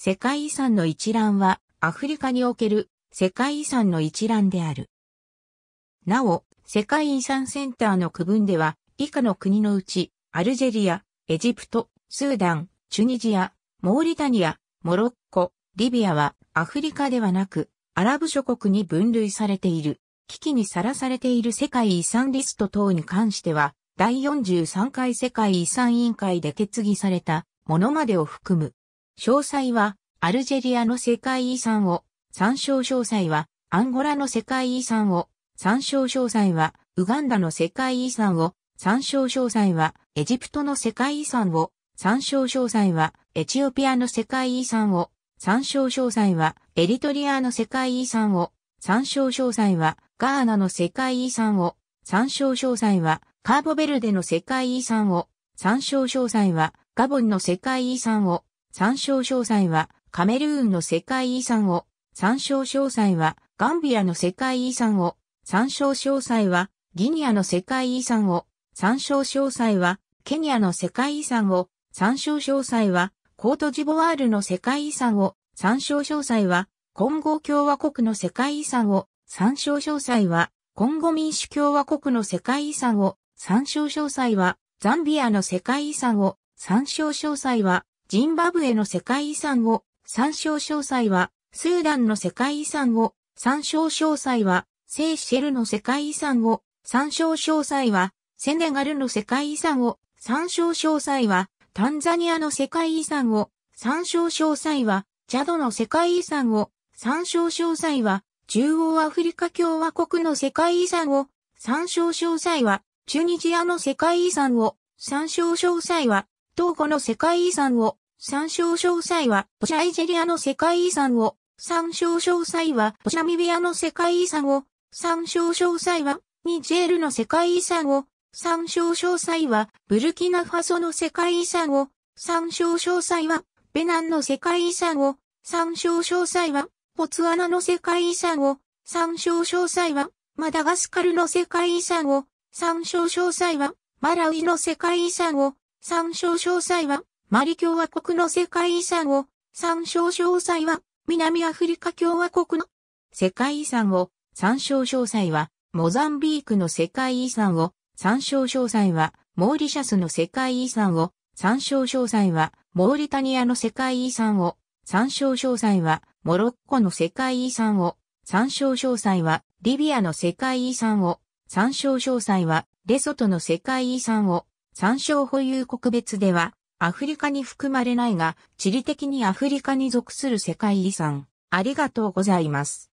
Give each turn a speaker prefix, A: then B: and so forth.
A: 世界遺産の一覧は、アフリカにおける世界遺産の一覧である。なお、世界遺産センターの区分では、以下の国のうち、アルジェリア、エジプト、スーダン、チュニジア、モーリタニア、モロッコ、リビアはアフリカではなく、アラブ諸国に分類されている。危機にさらされている世界遺産リスト等に関しては、第43回世界遺産委員会で決議されたものまでを含む。詳細は、アルジェリアの世界遺産を、参照詳細は、アンゴラの世界遺産を、参照詳細は、ウガンダの世界遺産を、参照詳細は、エジプトの世界遺産を、参照詳細は、エチオピアの世界遺産を、参照詳細は、エリトリアの世界遺産を、参照詳細は、ガーナの世界遺産を、参照詳細は、カーボベルデの世界遺産を、参照詳細は、ガボンの世界遺産を、参照詳細はカメルーンの世界遺産を、参照詳細はガンビアの世界遺産を、参照詳細はギニアの世界遺産を、参照詳細はケニアの世界遺産を、参照詳細はコートジボワールの世界遺産を、参照詳細はコンゴ共和国の世界遺産を、参照詳細はコンゴ民主共和国の世界遺産を、参照詳細はザンビアの世界遺産を、参照詳細はジンバブエの世界遺産を、参照詳細は、スーダンの世界遺産を、参照詳細は、セーシェルの世界遺産を、参照詳細は、セネガルの世界遺産を、参照詳細は、タンザニアの世界遺産を、参照詳細は、ジャドの世界遺産を、参照詳細は、中央アフリカ共和国の世界遺産を、参照詳細は、チュニジアの世界遺産を、参照詳細は、東湖の世界遺産を、参照詳細は、ポシナイジェリアの世界遺産を、参照詳細は、ポシナミビアの世界遺産を、参照詳細は、ニジェールの世界遺産を、参照詳細は、ブルキナファソの世界遺産を、参照詳細は、ベナンの世界遺産を、参照詳細は、ポツアナの世界遺産を、参照詳細は、マダガスカルの世界遺産を、参照詳細は、マラウイの世界遺産を、参照詳細は、マリ共和国の世界遺産を、参照詳細は、南アフリカ共和国の世界遺産を、参照詳細は、モザンビークの世界遺産を、参照詳細は、モーリシャスの世界遺産を、参照詳細は、モーリタニアの世界遺産を、参照詳細は、モロッコの世界遺産を、参照詳細は、リビアの世界遺産を、参照詳細は、レソトの世界遺産を、参照保有国別では、アフリカに含まれないが、地理的にアフリカに属する世界遺産。ありがとうございます。